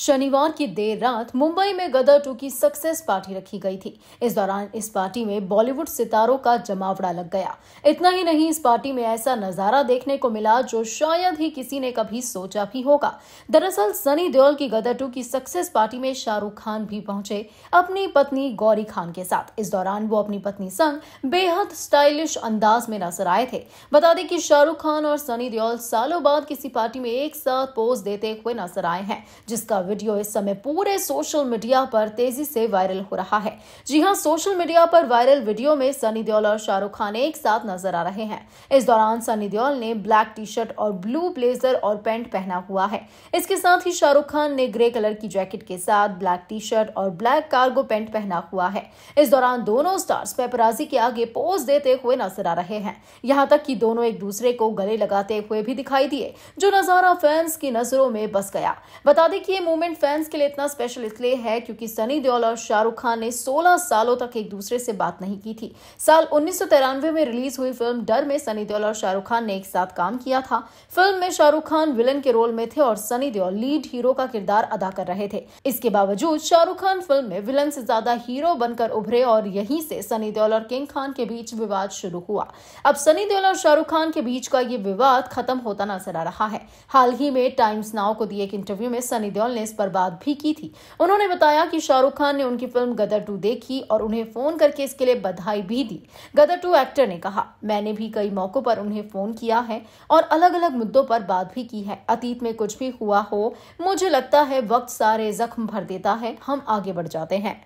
शनिवार की देर रात मुंबई में गदर टू की सक्सेस पार्टी रखी गई थी इस दौरान इस पार्टी में बॉलीवुड सितारों का जमावड़ा लग गया इतना ही नहीं इस पार्टी में ऐसा नजारा देखने को मिला जो शायद ही किसी ने कभी सोचा भी होगा दरअसल सनी देओल की गदर टू की सक्सेस पार्टी में शाहरुख खान भी पहुंचे अपनी पत्नी गौरी खान के साथ इस दौरान वो अपनी पत्नी संग बेहद स्टाइलिश अंदाज में नजर आए थे बता दें कि शाहरुख खान और सनी देओल सालों बाद किसी पार्टी में एक साथ पोज देते हुए नजर आए हैं जिसका वीडियो इस समय पूरे सोशल मीडिया पर तेजी से वायरल हो रहा है जी हाँ सोशल मीडिया पर वायरल वीडियो में सनी देओल और शाहरुख खान एक साथ नजर आ रहे हैं इस दौरान सनी देओल ने ब्लैक टी शर्ट और ब्लू ब्लेजर और पैंट पहना हुआ है इसके साथ ही शाहरुख खान ने ग्रे कलर की जैकेट के साथ ब्लैक टी शर्ट और ब्लैक कार्गो पैंट पहना हुआ है इस दौरान दोनों स्टार्स पेपराजी के आगे पोज देते हुए नजर आ रहे हैं यहाँ तक कि दोनों एक दूसरे को गले लगाते हुए भी दिखाई दिए जो नजारा फैंस की नजरों में बस गया बता दें कि ये मोमेंट फैंस के लिए इतना स्पेशल इसलिए है क्योंकि सनी देओल और शाहरुख खान ने 16 सालों तक एक दूसरे से बात नहीं की थी साल उन्नीस में रिलीज हुई फिल्म डर में सनी देओल और शाहरुख खान ने एक साथ काम किया था फिल्म में शाहरुख खान विलन के रोल में थे और सनी देओल लीड हीरो का किरदार अदा कर रहे थे इसके बावजूद शाहरुख खान फिल्म में विलन से ज्यादा हीरो बनकर उभरे और यहीं से सनी देओल और किंग खान के बीच विवाद शुरू हुआ अब सनी देओल और शाहरुख खान के बीच का ये विवाद खत्म होता नजर आ रहा है हाल ही में टाइम्स नाउ को दिए एक इंटरव्यू में सनी देओल ने इस पर बात भी की थी उन्होंने बताया कि शाहरुख खान ने उनकी फिल्म गदर टू देखी और उन्हें फोन करके इसके लिए बधाई भी दी गदर टू एक्टर ने कहा मैंने भी कई मौकों पर उन्हें फोन किया है और अलग अलग मुद्दों पर बात भी की है अतीत में कुछ भी हुआ हो मुझे लगता है वक्त सारे जख्म भर देता है हम आगे बढ़ जाते हैं